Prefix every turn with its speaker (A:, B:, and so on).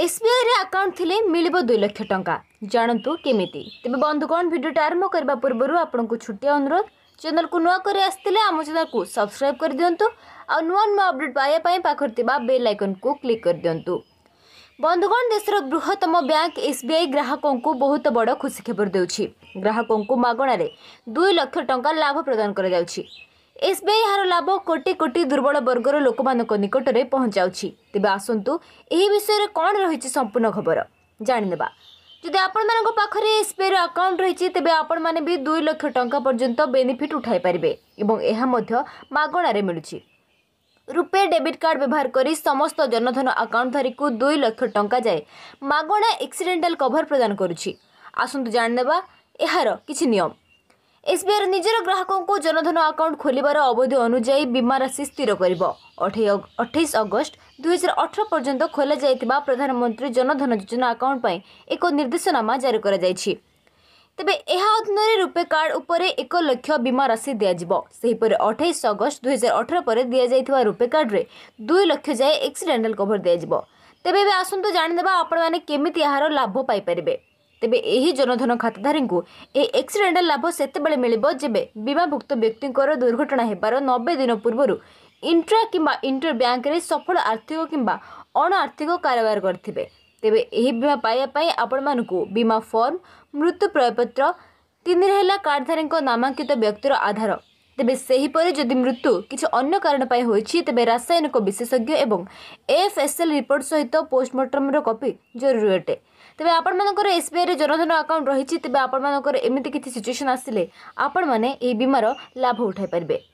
A: ଏସ୍ବିଆଇରେ ଆକାଉଣ୍ଟ ଥିଲେ ମିଳିବ ଦୁଇ ଲକ୍ଷ ଟଙ୍କା ଜାଣନ୍ତୁ କେମିତି ତେବେ ବନ୍ଧୁଗଣ ଭିଡ଼ିଓଟା ଆରମ୍ଭ କରିବା ପୂର୍ବରୁ ଆପଣଙ୍କୁ ଛୋଟିଆ ଅନୁରୋଧ ଚ୍ୟାନେଲକୁ ନୂଆ କରି ଆସିଥିଲେ ଆମ ଚ୍ୟାନେଲକୁ ସବସ୍କ୍ରାଇବ୍ କରିଦିଅନ୍ତୁ ଆଉ ନୂଆ ନୂଆ ଅପଡ଼େଟ୍ ପାଇବା ପାଇଁ ପାଖରେ ଥିବା ବେଲ୍ ଆଇକନ୍କୁ କ୍ଲିକ୍ କରିଦିଅନ୍ତୁ ବନ୍ଧୁଗଣ ଦେଶର ବୃହତ୍ତମ ବ୍ୟାଙ୍କ ଏସ୍ବିଆଇ ଗ୍ରାହକଙ୍କୁ ବହୁତ ବଡ଼ ଖୁସି ଖବର ଦେଉଛି ଗ୍ରାହକଙ୍କୁ ମାଗଣାରେ ଦୁଇ ଲକ୍ଷ ଟଙ୍କା ଲାଭ ପ୍ରଦାନ କରାଯାଉଛି ଏସ୍ବିଆଇ ଏହାର ଲାଭ କୋଟି କୋଟି ଦୁର୍ବଳ ବର୍ଗର ଲୋକମାନଙ୍କ ନିକଟରେ ପହଞ୍ଚାଉଛି ତେବେ ଆସନ୍ତୁ ଏହି ବିଷୟରେ କ'ଣ ରହିଛି ସମ୍ପୂର୍ଣ୍ଣ ଖବର ଜାଣିନେବା ଯଦି ଆପଣମାନଙ୍କ ପାଖରେ ଏସ୍ବିଆଇର ଆକାଉଣ୍ଟ ରହିଛି ତେବେ ଆପଣମାନେ ବି ଦୁଇ ଲକ୍ଷ ଟଙ୍କା ପର୍ଯ୍ୟନ୍ତ ବେନିଫିଟ୍ ଉଠାଇପାରିବେ ଏବଂ ଏହା ମଧ୍ୟ ମାଗଣାରେ ମିଳୁଛି রূপে ডেবিট কার্ড ব্যবহার করে সমস্ত জনধন আকাউন্টধারী দুই লক্ষ টঙ্কা যায় মাগণা এক্সিডেন্টাল কভর প্রদান করুছি আসন্তু জাণিনেবা এর কিছু নিয়ম ଏସ୍ବିଆଇର ନିଜର ଗ୍ରାହକଙ୍କୁ ଜନଧନ ଆକାଉଣ୍ଟ ଖୋଲିବାର ଅବଧି ଅନୁଯାୟୀ ବୀମା ରାଶି ସ୍ଥିର କରିବ ଅଠେଇଶ ଅଗଷ୍ଟ ଦୁଇହଜାର ଅଠର ପର୍ଯ୍ୟନ୍ତ ଖୋଲାଯାଇଥିବା ପ୍ରଧାନମନ୍ତ୍ରୀ ଜନଧନ ଯୋଜନା ଆକାଉଣ୍ଟ ପାଇଁ ଏକ ନିର୍ଦ୍ଦେଶନାମା ଜାରି କରାଯାଇଛି ତେବେ ଏହା ଅଧୀନରେ ରୂପେ କାର୍ଡ ଉପରେ ଏକ ଲକ୍ଷ ବୀମା ରାଶି ଦିଆଯିବ ସେହିପରି ଅଠେଇଶ ଅଗଷ୍ଟ ଦୁଇହଜାର ଅଠର ପରେ ଦିଆଯାଇଥିବା ରୂପେ କାର୍ଡରେ ଦୁଇ ଲକ୍ଷ ଯାଏ ଏକ୍ସିଡେଣ୍ଟାଲ କଭର ଦିଆଯିବ ତେବେ ଏବେ ଆସନ୍ତୁ ଜାଣିଦେବା ଆପଣମାନେ କେମିତି ଏହାର ଲାଭ ପାଇପାରିବେ ତେବେ ଏହି ଜନଧନ ଖାତାଧାରୀଙ୍କୁ ଏହି ଏକ୍ସିଡେଣ୍ଟାଲ ଲାଭ ସେତେବେଳେ ମିଳିବ ଯେବେ ବୀମାଭୁକ୍ତ ବ୍ୟକ୍ତିଙ୍କର ଦୁର୍ଘଟଣା ହେବାର ନବେ ଦିନ ପୂର୍ବରୁ ଇଣ୍ଟ୍ରା କିମ୍ବା ଇଣ୍ଟର ବ୍ୟାଙ୍କରେ ସଫଳ ଆର୍ଥିକ କିମ୍ବା ଅଣଆର୍ଥିକ କାରବାର କରିଥିବେ ତେବେ ଏହି ବୀମା ପାଇବା ପାଇଁ ଆପଣମାନଙ୍କୁ ବୀମା ଫର୍ମ ମୃତ୍ୟୁ ପ୍ରୟପତ୍ର ତିନିରେ ହେଲା କାର୍ଡ଼ଧାରୀଙ୍କ ନାମାଙ୍କିତ ବ୍ୟକ୍ତିର ଆଧାର তেবে সেইপরে যদি মৃত্যু কিছ অন্য কারণ পাই হইছি তেবে রাসায়নিকো বিশেষজ্ঞ এবং এফএসএল রিপোর্ট সহিত পোস্টমর্টেমৰ কপি জৰুৰ হ'তে তেবে আপোন মানকৰ এসপিআইৰ জনাধন আকাউণ্ট ৰহিছি তেবে আপোন মানকৰ এমিতি কিছি সিচুয়েশ্বন আসিলে আপোন মানে এই বিমাৰ লাভ উঠাই পৰিব